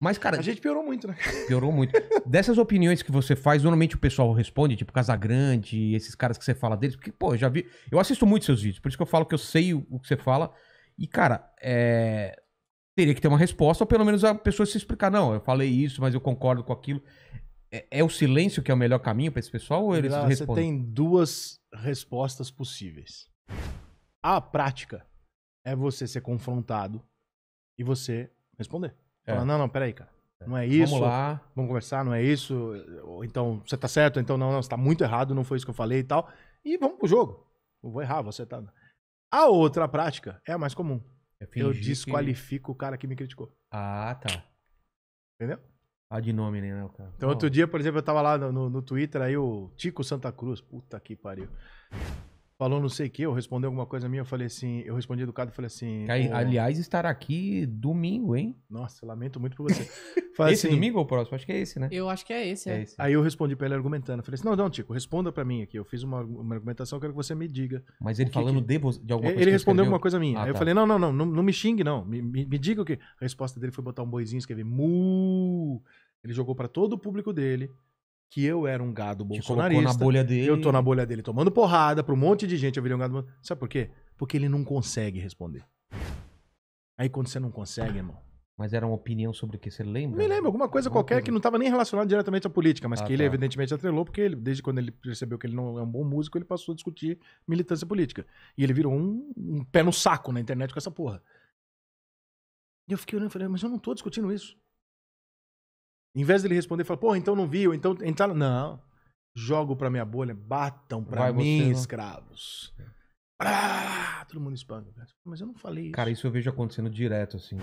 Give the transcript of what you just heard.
Mas, cara. A gente piorou muito, né? Piorou muito. Dessas opiniões que você faz, normalmente o pessoal responde, tipo Casagrande, esses caras que você fala deles, porque, pô, eu já vi. Eu assisto muito seus vídeos, por isso que eu falo que eu sei o, o que você fala. E, cara, é... Teria que ter uma resposta, ou pelo menos a pessoa se explicar. Não, eu falei isso, mas eu concordo com aquilo. É, é o silêncio que é o melhor caminho para esse pessoal, ou eles Lá, respondem? Você tem duas respostas possíveis. A prática é você ser confrontado e você responder. É. não, não, peraí, cara. É. Não é isso. Vamos lá. Vamos conversar, não é isso. então, você tá certo, então não, não, você tá muito errado, não foi isso que eu falei e tal. E vamos pro jogo. Eu vou errar, você tá. A outra prática é a mais comum. É eu desqualifico que... o cara que me criticou. Ah, tá. Entendeu? Ah, de nome, né, cara? Então, outro dia, por exemplo, eu tava lá no, no Twitter, aí o Tico Santa Cruz. Puta que pariu falou não sei o que, eu respondeu alguma coisa minha, eu falei assim, eu respondi educado, falei assim... oh, aliás, estará aqui domingo, hein? Nossa, lamento muito por você. Falei esse assim, domingo ou o próximo? Acho que é esse, né? Eu acho que é esse, é. é. Esse. Aí eu respondi pra ele argumentando, falei assim, não, não, Tico, responda pra mim aqui, eu fiz uma, uma argumentação, eu quero que você me diga. Mas ele falando que... de, de alguma coisa Ele respondeu alguma coisa minha, ah, aí eu tá. falei, não, não, não, não, não, me xingue não, me, me, me diga o que... A resposta dele foi botar um boizinho, escrever mu... Ele jogou para todo o público dele, que eu era um gado bolsonarista. na bolha dele. Eu tô na bolha dele tomando porrada pra um monte de gente, eu virei um gado. Sabe por quê? Porque ele não consegue responder. Aí quando você não consegue, irmão. Mas era uma opinião sobre o que você lembra? Me lembro, alguma coisa alguma qualquer coisa... que não estava nem relacionada diretamente à política, mas ah, que ele tá. evidentemente atrelou, porque ele, desde quando ele percebeu que ele não é um bom músico, ele passou a discutir militância política. E ele virou um, um pé no saco na internet com essa porra. E eu fiquei olhando e falei, mas eu não tô discutindo isso. Em vez dele responder, fala, pô, então não viu, então entrar. Não. Jogo pra minha bolha, batam pra Vai mim, você, né? escravos. Ah, todo mundo espanca. Mas eu não falei isso. Cara, isso eu vejo acontecendo direto, assim.